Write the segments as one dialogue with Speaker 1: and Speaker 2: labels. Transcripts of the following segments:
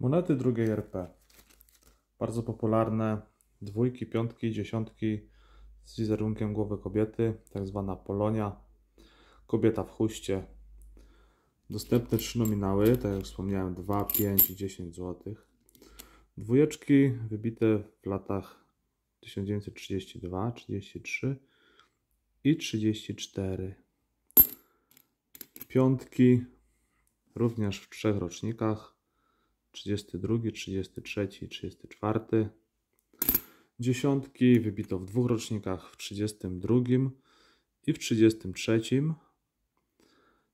Speaker 1: Monety drugiej RP. Bardzo popularne dwójki, piątki, dziesiątki z wizerunkiem głowy kobiety, tak zwana Polonia. Kobieta w huście. Dostępne trzy nominały, tak jak wspomniałem, 2, 5 i 10 zł. Dwójeczki wybite w latach 1932, 33 i 34. Piątki również w trzech rocznikach 32, 33, 34. Dziesiątki wybito w dwóch rocznikach w 32 i w 33.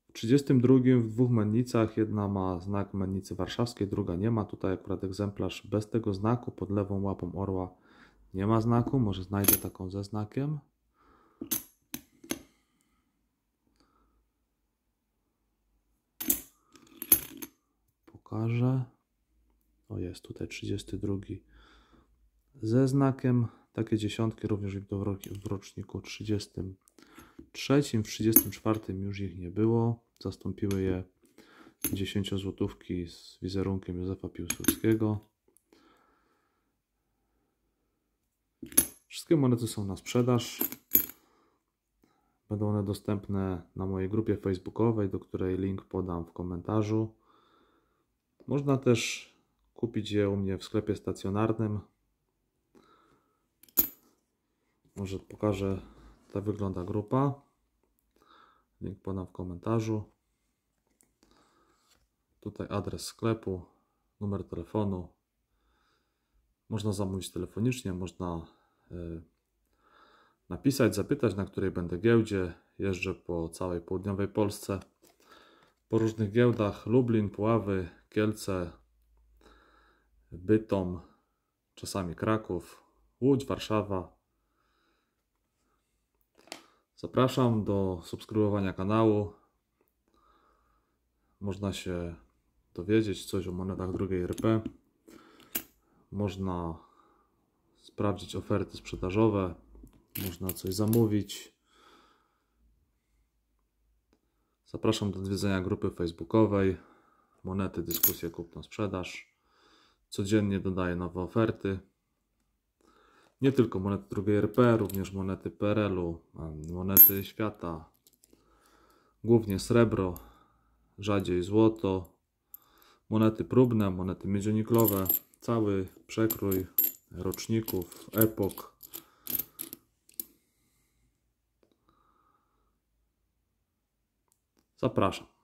Speaker 1: W 32 w dwóch mennicach, jedna ma znak mennicy warszawskiej, druga nie ma. Tutaj akurat egzemplarz bez tego znaku, pod lewą łapą orła nie ma znaku, może znajdę taką ze znakiem. Pokażę o jest tutaj 32 ze znakiem. Takie dziesiątki również w roczniku 33. W 34 już ich nie było. Zastąpiły je 10 złotówki z wizerunkiem Józefa Piłsudskiego. Wszystkie monety są na sprzedaż. Będą one dostępne na mojej grupie facebookowej, do której link podam w komentarzu. Można też kupić je u mnie w sklepie stacjonarnym. Może pokażę, jak wygląda grupa. Link podam w komentarzu. Tutaj adres sklepu, numer telefonu. Można zamówić telefonicznie, można e, napisać, zapytać, na której będę giełdzie. Jeżdżę po całej południowej Polsce. Po różnych giełdach Lublin, Puławy, Kielce, Bytom, czasami Kraków, Łódź, Warszawa. Zapraszam do subskrybowania kanału. Można się dowiedzieć coś o monetach drugiej RP. Można sprawdzić oferty sprzedażowe. Można coś zamówić. Zapraszam do odwiedzenia grupy facebookowej Monety, dyskusje, kupno, sprzedaż. Codziennie dodaje nowe oferty. Nie tylko monety drugiej RP, również monety PRL-u, monety świata, głównie srebro, rzadziej złoto, monety próbne, monety miedzioniklowe, cały przekrój roczników, epok. Zapraszam.